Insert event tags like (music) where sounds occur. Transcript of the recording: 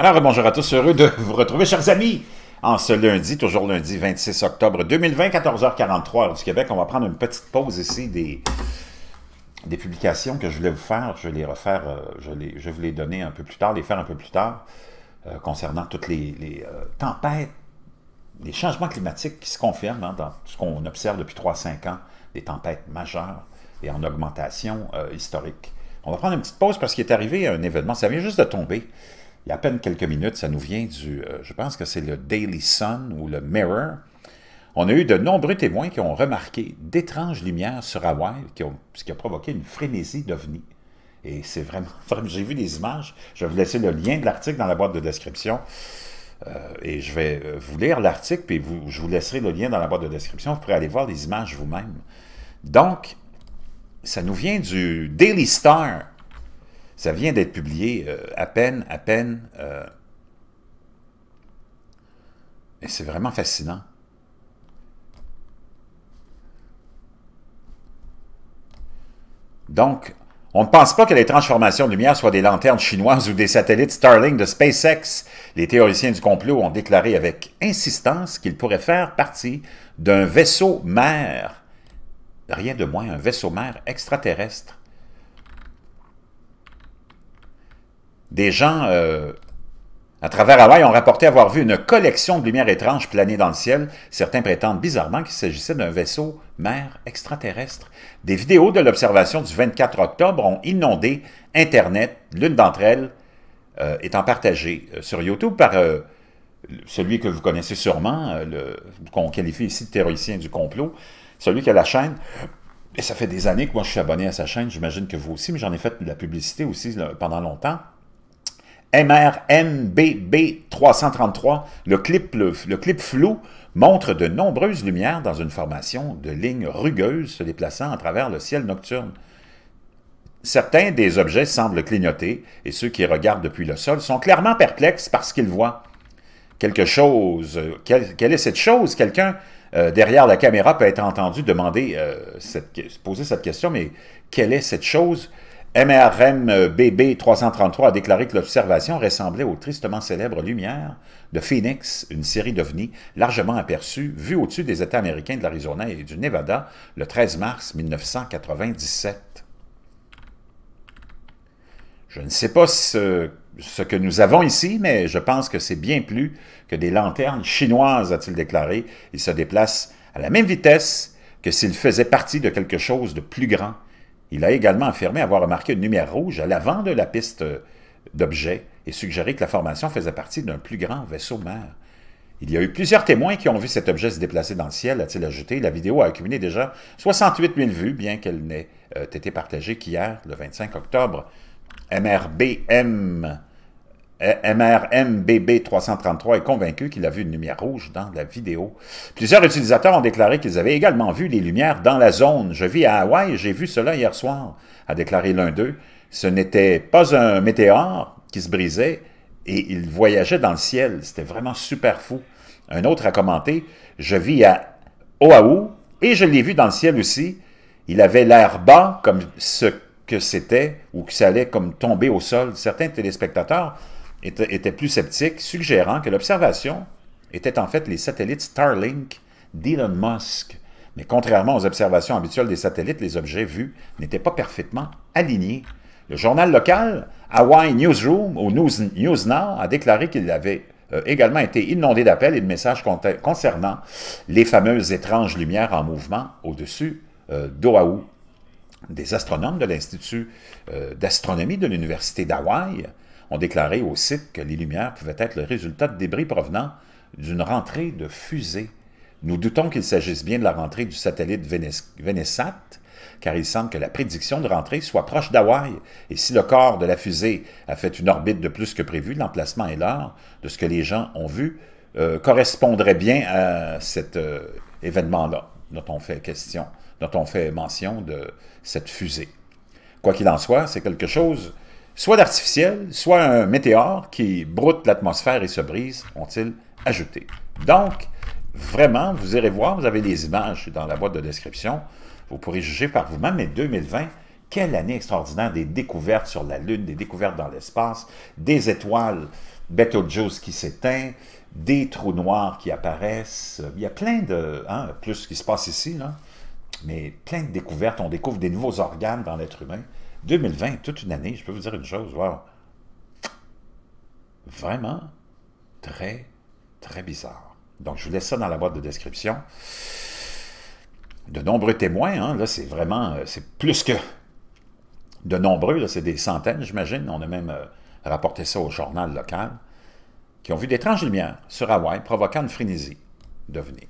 Alors, bonjour à tous, heureux de vous retrouver, chers amis, en ce lundi, toujours lundi 26 octobre 2020, 14h43 du Québec. On va prendre une petite pause ici des, des publications que je voulais vous faire. Je vais les refaire, euh, je, les, je vais vous les donner un peu plus tard, les faire un peu plus tard, euh, concernant toutes les, euh, tempêtes, les changements climatiques qui se confirment hein, dans ce qu'on observe depuis 3-5 ans, des tempêtes majeures et en augmentation historique. On va prendre une petite pause parce qu'il est arrivé un événement, ça vient juste de tomber il y a à peine quelques minutes, ça nous vient du, euh, je pense que c'est le Daily Sun ou le Mirror. On a eu de nombreux témoins qui ont remarqué d'étranges lumières sur Hawaï, qui ont, ce qui a provoqué une frénésie d'OVNI. Et c'est (laughs) vraiment, j'ai vu des images, je vais vous laisser le lien de l'article dans la boîte de description. Euh, et je vais euh, vous lire l'article, puis vous, je vous laisserai le lien dans la boîte de description. Vous pourrez aller voir les images vous-même. Donc, ça nous vient du Daily Star, ça vient d'être publié euh, à peine, à peine. Et euh, c'est vraiment fascinant. Donc, on ne pense pas que les transformations de lumière soient des lanternes chinoises ou des satellites Starlink de SpaceX. Les théoriciens du complot ont déclaré avec insistance qu'ils pourraient faire partie d'un vaisseau mère. Rien de moins, un vaisseau mère extraterrestre Des gens euh, à travers Hawaï ont rapporté avoir vu une collection de lumières étranges planer dans le ciel. Certains prétendent bizarrement qu'il s'agissait d'un vaisseau mer extraterrestre. Des vidéos de l'observation du 24 octobre ont inondé Internet. L'une d'entre elles euh, étant partagée euh, sur YouTube par celui que vous connaissez sûrement, qu'on qualifie ici de théoricien du complot, celui qui a la chaîne et ça fait des années que moi je suis abonné à sa chaîne, j'imagine que vous aussi, mais j'en ai fait de la publicité aussi pendant longtemps mrmbb 333 le clip, le, clip flou montre de nombreuses lumières dans une formation de lignes rugueuses se déplaçant à travers le ciel nocturne. Certains des objets semblent clignoter et ceux qui regardent depuis le sol sont clairement perplexes parce qu'ils voient. Quelque chose, euh, quelle, est cette chose Quelqu'un euh, derrière la caméra peut être entendu demander, euh, poser cette question, mais quelle est cette chose MRMBB333 euh, a déclaré que l'observation ressemblait aux tristement célèbres lumières de Phoenix, une série d'ovnis largement aperçues vues au-dessus des États américains de l'Arizona et du Nevada le 13 mars 1997. Je ne sais pas ce, que nous avons ici, mais je pense que c'est bien plus que des lanternes chinoises, a-t-il déclaré. Ils se déplacent à la même vitesse que s'ils faisaient partie de quelque chose de plus grand il a également affirmé avoir remarqué une lumière rouge à l'avant de la piste euh, d'objets et suggéré que la formation faisait partie d'un plus grand vaisseau mère. Il y a eu plusieurs témoins qui ont vu cet objet se déplacer dans le ciel, a-t-il ajouté. La vidéo a accumulé déjà 68 000 vues, bien qu'elle n'ait euh, été partagée qu'hier, le 25 octobre. MRBM MRMBB333 est convaincu qu'il a vu une lumière rouge dans la vidéo. Plusieurs utilisateurs ont déclaré qu'ils avaient également vu les lumières dans la zone. Je vis à Hawaï, j'ai vu cela hier soir, a déclaré l'un d'eux. Ce n'était pas un météore qui se brisait et il voyageait dans le ciel. C'était vraiment super fou. Un autre a commenté, je vis à Oahu et je l'ai vu dans le ciel aussi. Il avait l'air bas comme ce que c'était ou que ça allait comme tomber au sol. Certains téléspectateurs était, plus sceptique, suggérant que l'observation était en fait les satellites Starlink d'Elon Musk. Mais contrairement aux observations habituelles des satellites, les objets vus n'étaient pas parfaitement alignés. Le journal local, Hawaii Newsroom ou News, Now » a déclaré qu'il avait euh, également été inondé d'appels et de messages concernant les fameuses étranges lumières en mouvement au-dessus euh, d'Oahu. Des astronomes de l'Institut euh, d'astronomie de l'Université d'Hawaï ont déclaré au site que les lumières pouvaient être le résultat de débris provenant d'une rentrée de fusée. Nous doutons qu'il s'agisse bien de la rentrée du satellite Venesat, car il semble que la prédiction de rentrée soit proche d'Hawaï, et si le corps de la fusée a fait une orbite de plus que prévu, l'emplacement et l'heure de ce que les gens ont vu euh, correspondraient bien à cet euh, événement-là dont on fait question, dont on fait mention de cette fusée. Quoi qu'il en soit, c'est quelque chose soit d'artificiel, soit un météore qui broute l'atmosphère et se brise, ont-ils ajouté. Donc, vraiment, vous irez voir, vous avez des images dans la boîte de description, vous pourrez juger par vous-même, mais 2020, quelle année extraordinaire, des découvertes sur la Lune, des découvertes dans l'espace, des étoiles, Betelgeuse qui s'éteint, des trous noirs qui apparaissent, il y a plein de, hein, plus ce qui se passe ici, mais plein de découvertes, on découvre des nouveaux organes dans l'être humain, 2020, toute une année, je peux vous dire une chose, vraiment très, très bizarre. Donc, je vous laisse ça dans la boîte de description. De nombreux témoins, hein, là, c'est vraiment, euh, c'est plus que de nombreux, c'est des centaines, j'imagine. On a même euh, rapporté ça au journal local, qui ont vu d'étranges lumières sur Hawaï, provoquant une frénésie. venir.